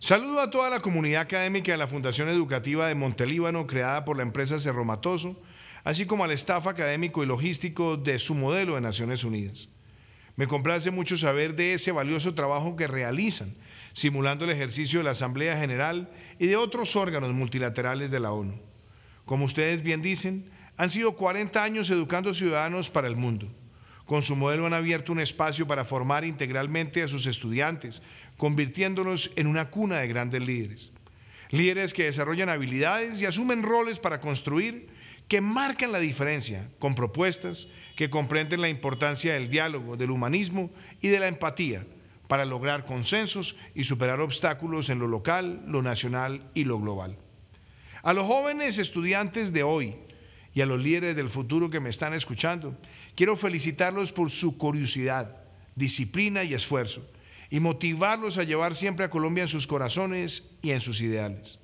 Saludo a toda la comunidad académica de la Fundación Educativa de Montelíbano, creada por la empresa Cerro Matoso, así como al staff académico y logístico de su modelo de Naciones Unidas. Me complace mucho saber de ese valioso trabajo que realizan, simulando el ejercicio de la Asamblea General y de otros órganos multilaterales de la ONU. Como ustedes bien dicen, han sido 40 años educando ciudadanos para el mundo. Con su modelo han abierto un espacio para formar integralmente a sus estudiantes, convirtiéndolos en una cuna de grandes líderes. Líderes que desarrollan habilidades y asumen roles para construir, que marcan la diferencia con propuestas que comprenden la importancia del diálogo, del humanismo y de la empatía para lograr consensos y superar obstáculos en lo local, lo nacional y lo global. A los jóvenes estudiantes de hoy, y a los líderes del futuro que me están escuchando. Quiero felicitarlos por su curiosidad, disciplina y esfuerzo y motivarlos a llevar siempre a Colombia en sus corazones y en sus ideales.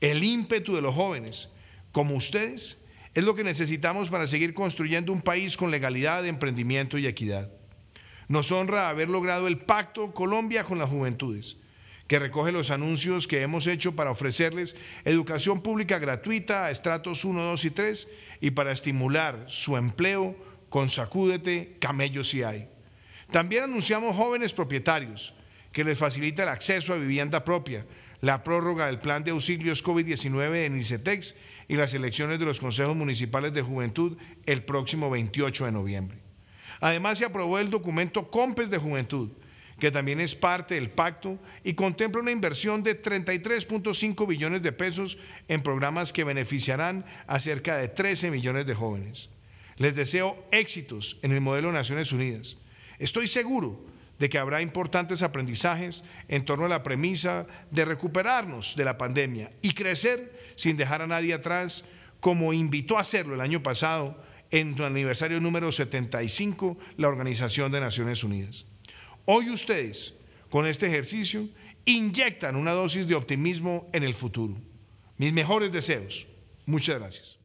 El ímpetu de los jóvenes, como ustedes, es lo que necesitamos para seguir construyendo un país con legalidad, emprendimiento y equidad. Nos honra haber logrado el pacto Colombia con las juventudes que recoge los anuncios que hemos hecho para ofrecerles educación pública gratuita a estratos 1, 2 y 3 y para estimular su empleo con Sacúdete, Camellos si hay. También anunciamos jóvenes propietarios que les facilita el acceso a vivienda propia, la prórroga del plan de auxilios COVID-19 en ICETEX y las elecciones de los consejos municipales de juventud el próximo 28 de noviembre. Además, se aprobó el documento COMPES de Juventud, que también es parte del pacto, y contempla una inversión de 33.5 billones de pesos en programas que beneficiarán a cerca de 13 millones de jóvenes. Les deseo éxitos en el modelo Naciones Unidas. Estoy seguro de que habrá importantes aprendizajes en torno a la premisa de recuperarnos de la pandemia y crecer sin dejar a nadie atrás, como invitó a hacerlo el año pasado en su aniversario número 75 la Organización de Naciones Unidas. Hoy ustedes, con este ejercicio, inyectan una dosis de optimismo en el futuro. Mis mejores deseos. Muchas gracias.